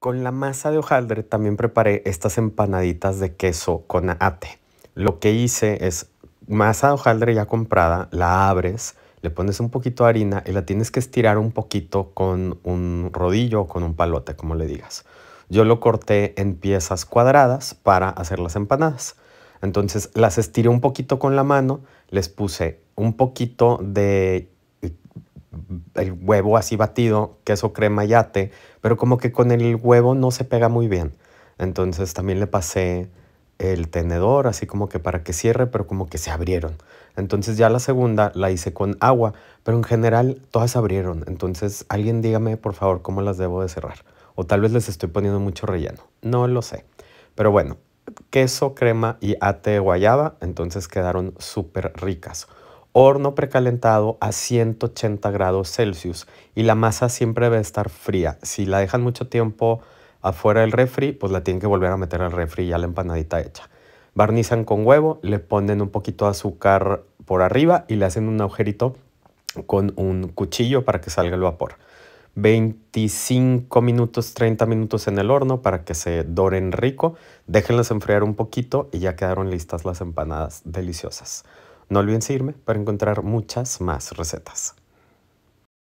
Con la masa de hojaldre también preparé estas empanaditas de queso con ate. Lo que hice es masa de hojaldre ya comprada, la abres, le pones un poquito de harina y la tienes que estirar un poquito con un rodillo o con un palote, como le digas. Yo lo corté en piezas cuadradas para hacer las empanadas. Entonces las estiré un poquito con la mano, les puse un poquito de el huevo así batido, queso crema y ate, pero como que con el huevo no se pega muy bien. Entonces también le pasé el tenedor, así como que para que cierre, pero como que se abrieron. Entonces ya la segunda la hice con agua, pero en general todas se abrieron. Entonces alguien dígame por favor cómo las debo de cerrar. O tal vez les estoy poniendo mucho relleno. No lo sé. Pero bueno, queso, crema y ate guayaba, entonces quedaron súper ricas horno precalentado a 180 grados Celsius y la masa siempre debe estar fría. Si la dejan mucho tiempo afuera del refri, pues la tienen que volver a meter al refri ya la empanadita hecha. Barnizan con huevo, le ponen un poquito de azúcar por arriba y le hacen un agujerito con un cuchillo para que salga el vapor. 25 minutos, 30 minutos en el horno para que se doren rico. Déjenlas enfriar un poquito y ya quedaron listas las empanadas deliciosas. No olviden seguirme para encontrar muchas más recetas.